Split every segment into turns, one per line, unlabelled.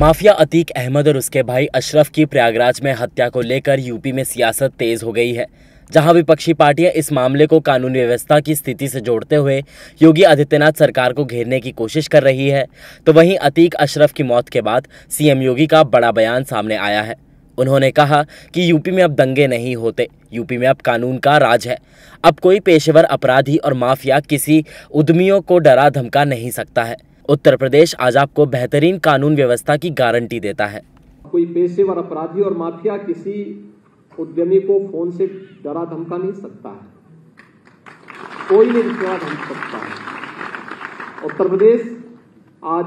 mafia Atiq Ahmad और उसके भाई अशरफ की प्रयागराज में हत्या को लेकर यूपी में सियासत तेज हो गई है जहां विपक्षी पार्टियां इस मामले को कानून व्यवस्था की स्थिति से जोड़ते हुए योगी आदित्यनाथ सरकार को घेरने की कोशिश कर रही है तो वहीं अतीक अशरफ की मौत के बाद सीएम योगी का बड़ा बयान सामने आया है उन्होंने कहा कि यूपी में अब दंगे नहीं होते यूपी में अब कानून का राज है अब कोई पेशेवर अपराधी और माफिया किसी उद्यमियों को डरा धमका नहीं सकता है उत्तर प्रदेश आज आपको बेहतरीन कानून व्यवस्था की गारंटी देता है
कोई पेशेवर अपराधी और माफिया किसी उद्यमी को फोन से डरा धमका नहीं सकता है कोई नहीं डरा धमक सकता है उत्तर प्रदेश आज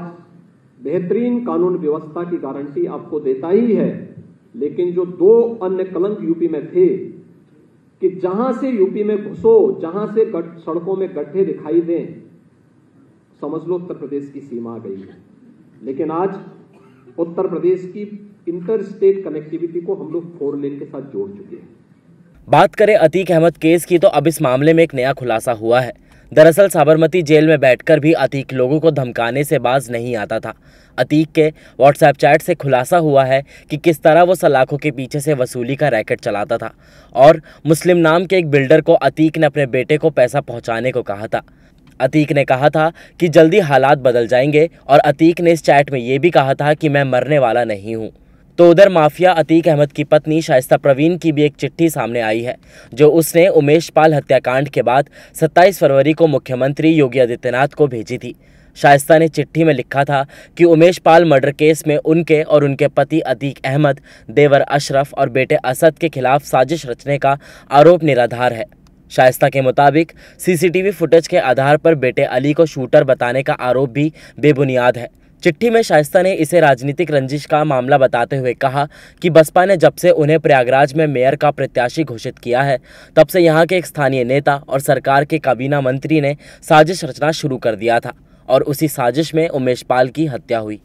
बेहतरीन कानून व्यवस्था की गारंटी आपको देता ही है लेकिन जो दो अन्य कलंक यूपी में थे कि जहां से यूपी में घुसो जहां से सड़कों में गड्ढे दिखाई दें समझ लो उत्तर प्रदेश की सीमा आ गई है लेकिन आज उत्तर प्रदेश की इंटर स्टेट कनेक्टिविटी को हम लोग फोर लेन के साथ जोड़ चुके हैं
बात करें अतीक अहमद केस की तो अब इस मामले में एक नया खुलासा हुआ है दरअसल साबरमती जेल में बैठकर भी अतीक लोगों को धमकाने से बाज नहीं आता था अतीक के व्हाट्सएप चैट से खुलासा हुआ है कि किस तरह वो सलाखों के पीछे से वसूली का रैकेट चलाता था और मुस्लिम नाम के एक बिल्डर को अतीक ने अपने बेटे को पैसा पहुंचाने को कहा था अतीक ने कहा था कि जल्दी हालात बदल जाएंगे और अतीक ने इस चैट में ये भी कहा था कि मैं मरने वाला नहीं हूँ तो उधर माफिया अतीक अहमद की पत्नी शाइस्ता प्रवीण की भी एक चिट्ठी सामने आई है जो उसने उमेश पाल हत्याकांड के बाद 27 फरवरी को मुख्यमंत्री योगी आदित्यनाथ को भेजी थी शाइस्ता ने चिट्ठी में लिखा था कि उमेश पाल मर्डर केस में उनके और उनके पति अतीक अहमद देवर अशरफ और बेटे असद के खिलाफ साजिश रचने का आरोप निराधार है शाइस्ता के मुताबिक सीसीटीवी फुटेज के आधार पर बेटे अली को शूटर बताने का आरोप भी बेबुनियाद है चिट्ठी में शाइस्ता ने इसे राजनीतिक रंजिश का मामला बताते हुए कहा कि बसपा ने जब से उन्हें प्रयागराज में मेयर का प्रत्याशी घोषित किया है तब से यहाँ के एक स्थानीय नेता और सरकार के काबीना मंत्री ने साजिश रचना शुरू कर दिया था और उसी साजिश में उमेश पाल की हत्या हुई